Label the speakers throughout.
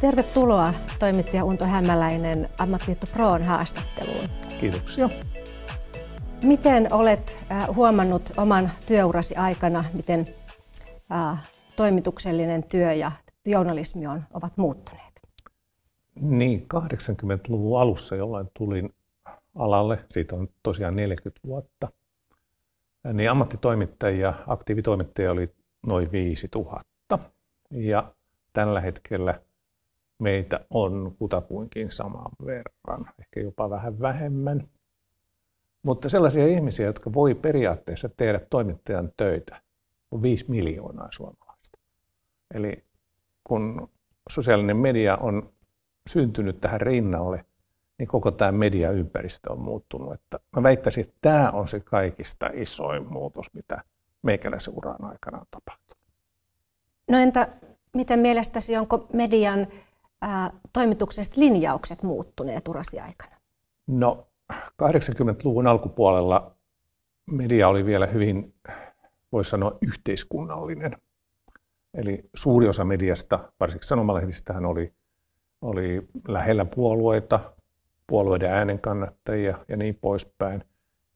Speaker 1: Tervetuloa toimittaja Unto Hämäläinen Ammattiliitto Proon haastatteluun. Kiitoksia. Miten olet äh, huomannut oman työurasi aikana, miten äh, toimituksellinen työ ja journalismi on, ovat muuttuneet?
Speaker 2: Niin, 80-luvun alussa jollain tulin alalle, siitä on tosiaan 40 vuotta, niin ammattitoimittajia, aktiivitoimittajia oli noin 5000. Ja tällä hetkellä meitä on kutakuinkin saman verran, ehkä jopa vähän vähemmän. Mutta sellaisia ihmisiä, jotka voi periaatteessa tehdä toimittajan töitä, on 5 miljoonaa suomalaista. Eli kun sosiaalinen media on syntynyt tähän rinnalle, niin koko tämä mediaympäristö on muuttunut. Että mä väittäisin, että tämä on se kaikista isoin muutos, mitä meikäläisen uran aikana on tapahtunut.
Speaker 1: No entä miten mielestäsi, onko median ää, toimitukset linjaukset muuttuneet urasi aikana?
Speaker 2: No 80-luvun alkupuolella media oli vielä hyvin, voisi sanoa, yhteiskunnallinen. Eli suuri osa mediasta, varsinkin sanomalehdistähän oli, oli lähellä puolueita, puolueiden äänen kannattajia ja niin poispäin.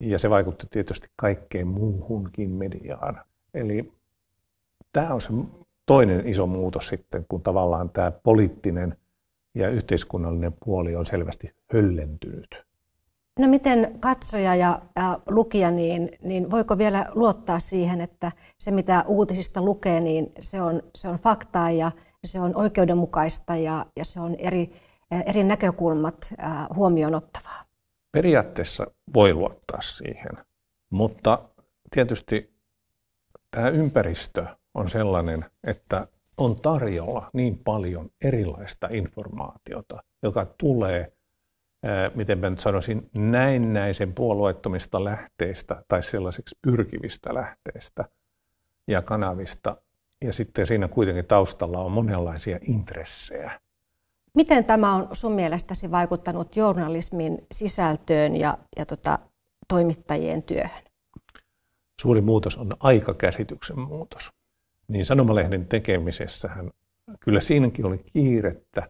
Speaker 2: Ja se vaikutti tietysti kaikkeen muuhunkin mediaan. Eli tämä on se toinen iso muutos sitten, kun tavallaan tämä poliittinen ja yhteiskunnallinen puoli on selvästi höllentynyt.
Speaker 1: No miten katsoja ja, lukija, niin, niin voiko vielä luottaa siihen, että se mitä uutisista lukee, niin se on, se on faktaa ja se on oikeudenmukaista ja, ja se on eri, eri näkökulmat huomioon ottavaa?
Speaker 2: Periaatteessa voi luottaa siihen, mutta tietysti tämä ympäristö on sellainen, että on tarjolla niin paljon erilaista informaatiota, joka tulee – Äh, miten mä nyt sanoisin, näennäisen puolueettomista lähteistä tai sellaisiksi pyrkivistä lähteistä ja kanavista. Ja sitten siinä kuitenkin taustalla on monenlaisia intressejä.
Speaker 1: Miten tämä on sun mielestäsi vaikuttanut journalismin sisältöön ja, ja tota, toimittajien työhön?
Speaker 2: Suuri muutos on aikakäsityksen muutos. Niin sanomalehden tekemisessähän kyllä siinäkin oli kiirettä,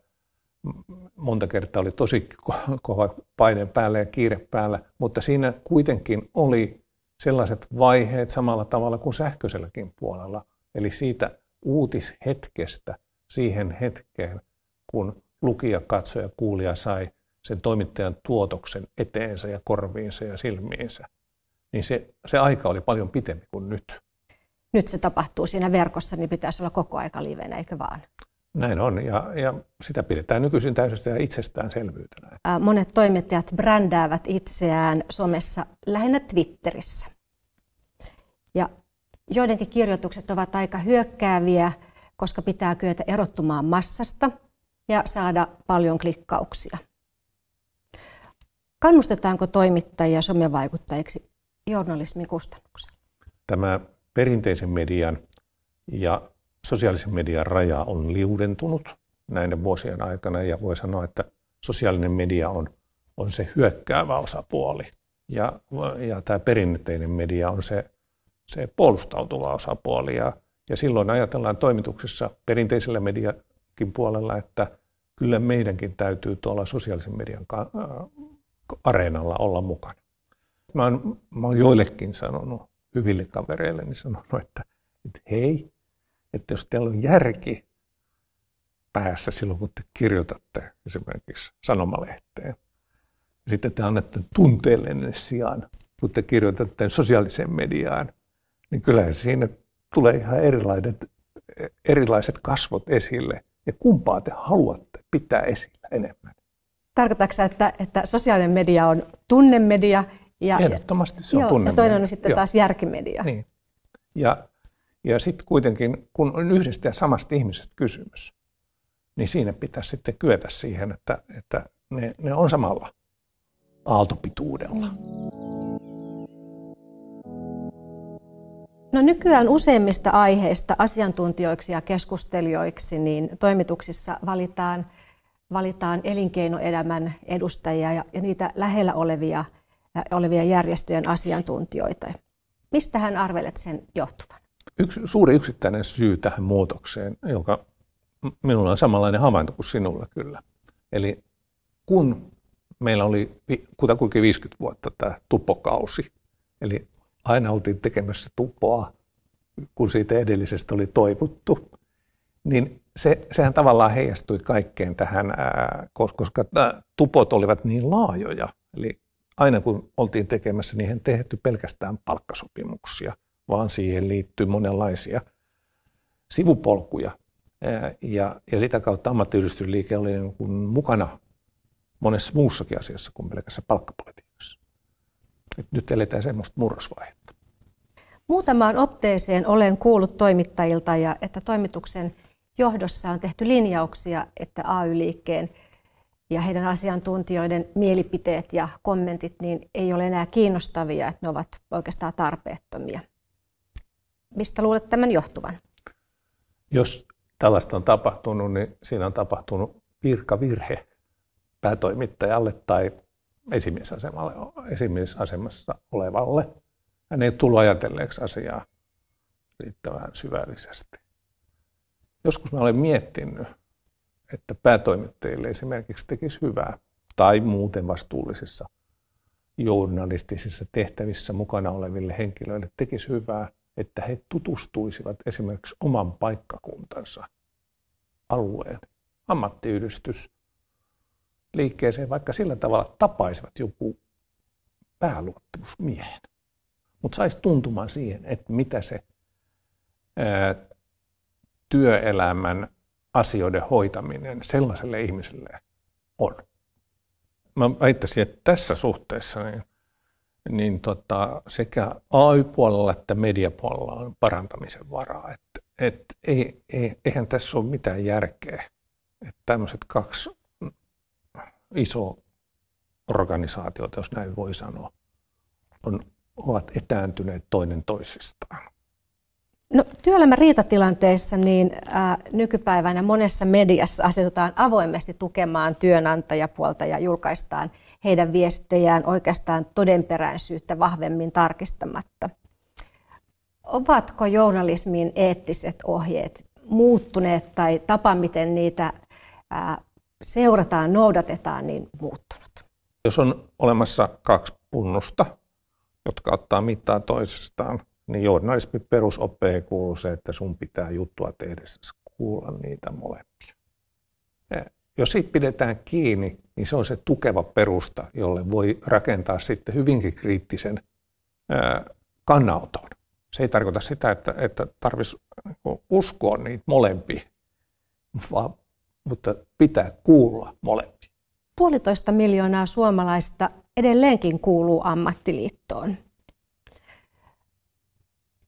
Speaker 2: monta kertaa oli tosi kova paine päällä ja kiire päällä, mutta siinä kuitenkin oli sellaiset vaiheet samalla tavalla kuin sähköiselläkin puolella. Eli siitä uutishetkestä siihen hetkeen, kun lukija, katsoja, kuulija sai sen toimittajan tuotoksen eteensä ja korviinsa ja silmiinsä, niin se, se aika oli paljon pitempi kuin nyt.
Speaker 1: Nyt se tapahtuu siinä verkossa, niin pitäisi olla koko aika livenä, eikö vaan?
Speaker 2: Näin on, ja, ja sitä pidetään nykyisin täysin ja itsestäänselvyytenä.
Speaker 1: Monet toimittajat brändäävät itseään somessa lähinnä Twitterissä. Ja joidenkin kirjoitukset ovat aika hyökkääviä, koska pitää kyetä erottumaan massasta ja saada paljon klikkauksia. Kannustetaanko toimittajia somevaikuttajiksi journalismin kustannuksella?
Speaker 2: Tämä perinteisen median ja sosiaalisen median raja on liudentunut näiden vuosien aikana ja voi sanoa, että sosiaalinen media on, on se hyökkäävä osapuoli ja, ja tämä perinteinen media on se, se puolustautuva osapuoli ja, ja silloin ajatellaan toimituksessa perinteisellä mediakin puolella, että kyllä meidänkin täytyy tuolla sosiaalisen median ka- äh, areenalla olla mukana. Mä oon, mä oon joillekin sanonut, hyville kavereille, niin sanonut, että, että hei, että jos teillä on järki päässä silloin, kun te kirjoitatte esimerkiksi sanomalehteen, ja niin sitten te annatte tunteellinen sijaan, kun te kirjoitatte sosiaaliseen mediaan, niin kyllähän siinä tulee ihan erilaiset, erilaiset kasvot esille. Ja kumpaa te haluatte pitää esillä enemmän?
Speaker 1: Tarkoitatko että, että sosiaalinen media on tunnemedia? Ja, Ehdottomasti se on joo, tunnemedia. Ja toinen on sitten joo. taas järkimedia.
Speaker 2: Niin. Ja ja sitten kuitenkin, kun on yhdestä ja samasta ihmisestä kysymys, niin siinä pitäisi sitten kyetä siihen, että, että ne, ne on samalla aaltopituudella.
Speaker 1: No nykyään useimmista aiheista asiantuntijoiksi ja keskustelijoiksi niin toimituksissa valitaan, valitaan elinkeinoelämän edustajia ja, ja niitä lähellä olevia, olevia järjestöjen asiantuntijoita. Mistä hän arvelet sen johtuvan?
Speaker 2: yksi suuri yksittäinen syy tähän muutokseen, joka minulla on samanlainen havainto kuin sinulla kyllä. Eli kun meillä oli kutakuinkin 50 vuotta tämä tupokausi, eli aina oltiin tekemässä tupoa, kun siitä edellisestä oli toivottu, niin se, sehän tavallaan heijastui kaikkeen tähän, koska tupot olivat niin laajoja. Eli aina kun oltiin tekemässä, niin tehty pelkästään palkkasopimuksia vaan siihen liittyy monenlaisia sivupolkuja. Ja, ja sitä kautta ammattiyhdistysliike oli niin kuin mukana monessa muussakin asiassa kuin pelkässä palkkapolitiikassa. Et nyt eletään semmoista murrosvaihetta.
Speaker 1: Muutamaan otteeseen olen kuullut toimittajilta, ja että toimituksen johdossa on tehty linjauksia, että AY-liikkeen ja heidän asiantuntijoiden mielipiteet ja kommentit niin ei ole enää kiinnostavia, että ne ovat oikeastaan tarpeettomia. Mistä luulet tämän johtuvan?
Speaker 2: Jos tällaista on tapahtunut, niin siinä on tapahtunut virkavirhe päätoimittajalle tai esimiesasemalle, esimiesasemassa olevalle. Hän ei tullut ajatelleeksi asiaa riittävän syvällisesti. Joskus mä olen miettinyt, että päätoimittajille esimerkiksi tekisi hyvää tai muuten vastuullisissa journalistisissa tehtävissä mukana oleville henkilöille tekisi hyvää – että he tutustuisivat esimerkiksi oman paikkakuntansa alueen ammattiyhdistys liikkeeseen, vaikka sillä tavalla tapaisivat joku pääluottamusmiehen. Mutta saisi tuntumaan siihen, että mitä se ää, työelämän asioiden hoitaminen sellaiselle ihmiselle on. Mä väittäisin, että tässä suhteessa niin niin tota, sekä AY-puolella että mediapuolella on parantamisen varaa. Et, et ei, ei, eihän tässä ole mitään järkeä, että tämmöiset kaksi isoa organisaatiota, jos näin voi sanoa, on, ovat etääntyneet toinen toisistaan.
Speaker 1: No, työelämän riitatilanteissa niin, äh, nykypäivänä monessa mediassa asetutaan avoimesti tukemaan työnantajapuolta ja julkaistaan heidän viestejään oikeastaan todenperäisyyttä vahvemmin tarkistamatta. Ovatko journalismin eettiset ohjeet muuttuneet tai tapa, miten niitä äh, seurataan, noudatetaan, niin muuttunut?
Speaker 2: Jos on olemassa kaksi punnusta, jotka ottaa mittaa toisestaan – niin journalismin perusopeen kuuluu se, että sun pitää juttua tehdessä kuulla niitä molempia. Ja jos siitä pidetään kiinni, niin se on se tukeva perusta, jolle voi rakentaa sitten hyvinkin kriittisen kannanoton. Se ei tarkoita sitä, että, että tarvitsisi niin uskoa niitä molempia, vaan, mutta pitää kuulla molempia.
Speaker 1: Puolitoista miljoonaa suomalaista edelleenkin kuuluu ammattiliittoon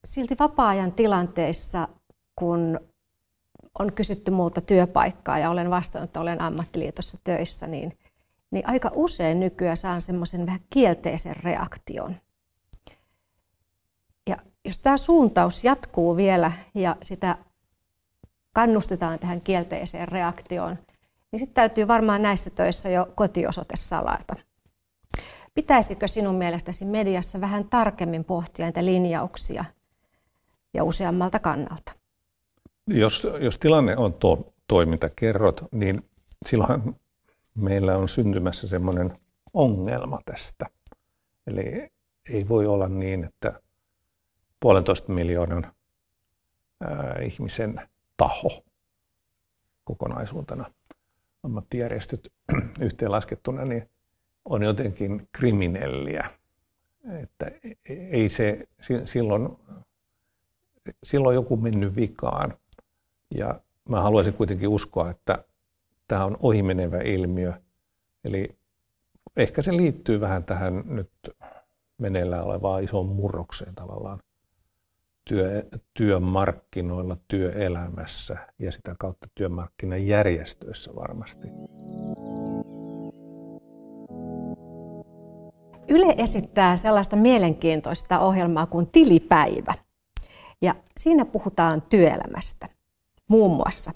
Speaker 1: silti vapaa-ajan tilanteissa, kun on kysytty multa työpaikkaa ja olen vastannut, että olen ammattiliitossa töissä, niin, niin aika usein nykyään saan semmoisen vähän kielteisen reaktion. Ja jos tämä suuntaus jatkuu vielä ja sitä kannustetaan tähän kielteiseen reaktioon, niin sitten täytyy varmaan näissä töissä jo kotiosoite salata. Pitäisikö sinun mielestäsi mediassa vähän tarkemmin pohtia niitä linjauksia – ja useammalta kannalta.
Speaker 2: Jos, jos tilanne on tuo toimintakerrot, niin silloin meillä on syntymässä semmoinen ongelma tästä. Eli ei voi olla niin, että puolentoista miljoonan ihmisen taho kokonaisuutena ammattijärjestöt yhteenlaskettuna, niin on jotenkin kriminelliä. Että e, e, ei se, silloin silloin joku mennyt vikaan. Ja mä haluaisin kuitenkin uskoa, että tämä on ohimenevä ilmiö. Eli ehkä se liittyy vähän tähän nyt meneillään olevaan isoon murrokseen tavallaan työ, työmarkkinoilla, työelämässä ja sitä kautta työmarkkinajärjestöissä varmasti.
Speaker 1: Yle esittää sellaista mielenkiintoista ohjelmaa kuin Tilipäivä. Ja siinä puhutaan työelämästä, muun muassa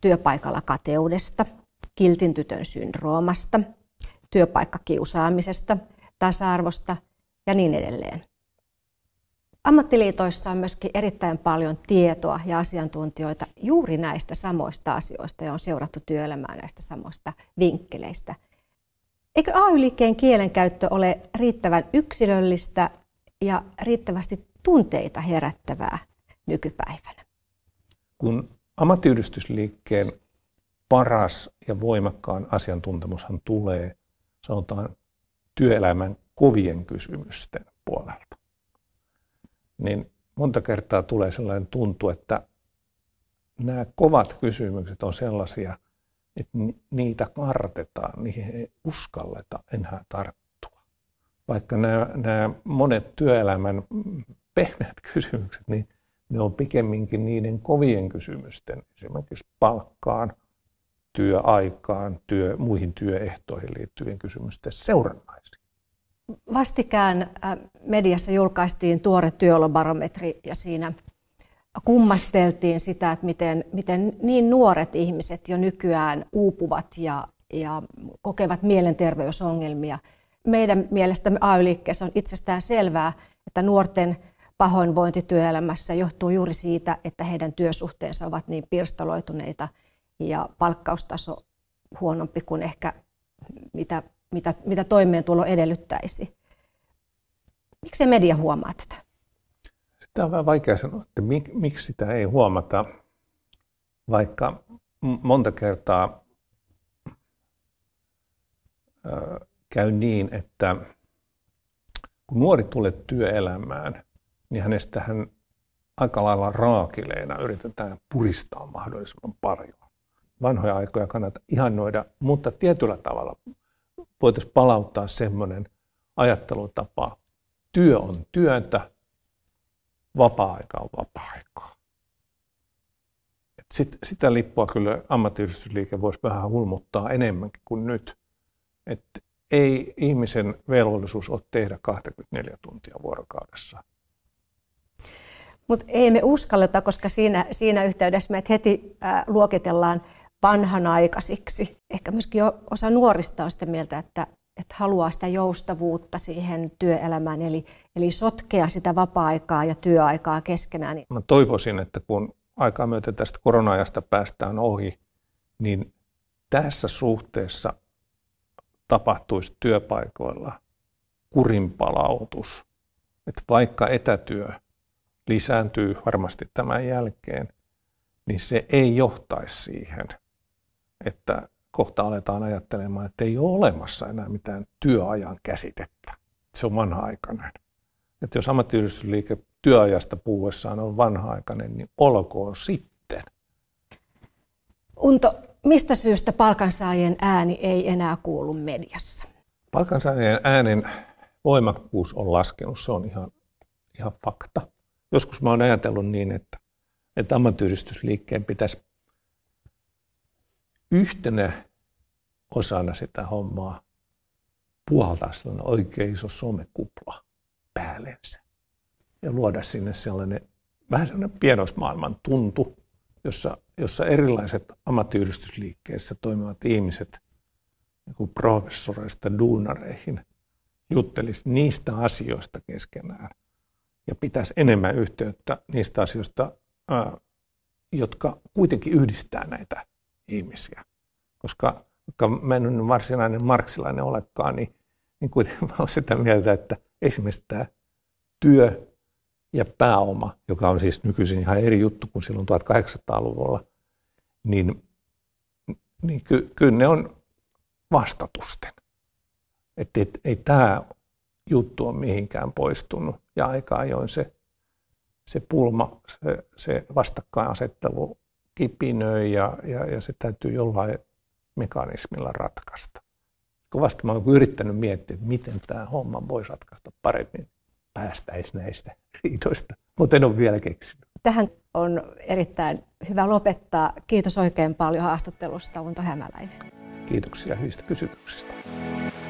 Speaker 1: työpaikalla kateudesta, kiltin tytön syndroomasta, työpaikkakiusaamisesta, tasa-arvosta ja niin edelleen. Ammattiliitoissa on myöskin erittäin paljon tietoa ja asiantuntijoita juuri näistä samoista asioista ja on seurattu työelämää näistä samoista vinkkeleistä. Eikö AY-liikkeen kielenkäyttö ole riittävän yksilöllistä ja riittävästi tunteita herättävää nykypäivänä.
Speaker 2: Kun ammattiyhdistysliikkeen paras ja voimakkaan asiantuntemushan tulee, sanotaan, työelämän kovien kysymysten puolelta, niin monta kertaa tulee sellainen tuntu, että nämä kovat kysymykset on sellaisia, että niitä kartetaan, niihin ei uskalleta enää tarttua. Vaikka nämä, nämä monet työelämän pehmeät kysymykset, niin ne on pikemminkin niiden kovien kysymysten, esimerkiksi palkkaan, työaikaan, työ, muihin työehtoihin liittyvien kysymysten seurannaisiin.
Speaker 1: Vastikään äh, mediassa julkaistiin tuore työolobarometri ja siinä kummasteltiin sitä, että miten, miten niin nuoret ihmiset jo nykyään uupuvat ja, ja kokevat mielenterveysongelmia. Meidän mielestämme AY-liikkeessä on itsestään selvää, että nuorten pahoinvointi työelämässä johtuu juuri siitä, että heidän työsuhteensa ovat niin pirstaloituneita ja palkkaustaso huonompi kuin ehkä mitä, mitä, mitä toimeentulo edellyttäisi. Miksi media huomaa tätä?
Speaker 2: Sitä on vähän vaikea sanoa, että mik, miksi sitä ei huomata, vaikka monta kertaa käy niin, että kun nuori tulee työelämään – niin hänestähän aika lailla raakileena yritetään puristaa mahdollisimman paljon. Vanhoja aikoja kannattaa ihannoida, mutta tietyllä tavalla voitaisiin palauttaa semmoinen ajattelutapa. Työ on työntä, vapaa-aika on vapaa-aikaa. Sit, sitä lippua kyllä ammattiyhdistysliike voisi vähän hulmuttaa enemmänkin kuin nyt. Et ei ihmisen velvollisuus ole tehdä 24 tuntia vuorokaudessa
Speaker 1: mutta ei me uskalleta, koska siinä, siinä yhteydessä me heti ää, äh, luokitellaan vanhanaikaisiksi. Ehkä myöskin osa nuorista on sitä mieltä, että, että haluaa sitä joustavuutta siihen työelämään, eli, eli sotkea sitä vapaa-aikaa ja työaikaa keskenään.
Speaker 2: Mä toivoisin, että kun aikaa myöten tästä korona-ajasta päästään ohi, niin tässä suhteessa tapahtuisi työpaikoilla kurinpalautus. Että vaikka etätyö lisääntyy varmasti tämän jälkeen, niin se ei johtaisi siihen, että kohta aletaan ajattelemaan, että ei ole olemassa enää mitään työajan käsitettä. Se on vanha-aikainen. Että jos ammattiyhdistysliike työajasta puhuessaan on vanha-aikainen, niin olkoon sitten.
Speaker 1: Unto, mistä syystä palkansaajien ääni ei enää kuulu mediassa?
Speaker 2: Palkansaajien äänen voimakkuus on laskenut, se on ihan, ihan fakta. Joskus mä oon ajatellut niin, että, että ammattiyhdistysliikkeen pitäisi yhtenä osana sitä hommaa puhaltaa sellainen oikein iso somekupla päällensä ja luoda sinne sellainen vähän sellainen pienoismaailman tuntu, jossa, jossa erilaiset ammattiyhdistysliikkeessä toimivat ihmiset niin professoreista duunareihin juttelisi niistä asioista keskenään, ja pitäisi enemmän yhteyttä niistä asioista, jotka kuitenkin yhdistää näitä ihmisiä. Koska, vaikka mä en varsinainen marksilainen olekaan, niin, niin kuitenkin mä olen sitä mieltä, että esimerkiksi tämä työ ja pääoma, joka on siis nykyisin ihan eri juttu kuin silloin 1800-luvulla, niin, niin ky, kyllä ne on vastatusten. Että et, ei tämä juttu on mihinkään poistunut ja aika ajoin se, se pulma, se, se vastakkainasettelu kipinöi ja, ja, ja se täytyy jollain mekanismilla ratkaista. Kovasti mä olen yrittänyt miettiä, että miten tämä homma voisi ratkaista paremmin, päästäisiin näistä riidoista, mutta en ole vielä keksinyt.
Speaker 1: Tähän on erittäin hyvä lopettaa. Kiitos oikein paljon haastattelusta, Unto Hämäläinen.
Speaker 2: Kiitoksia hyvistä kysymyksistä.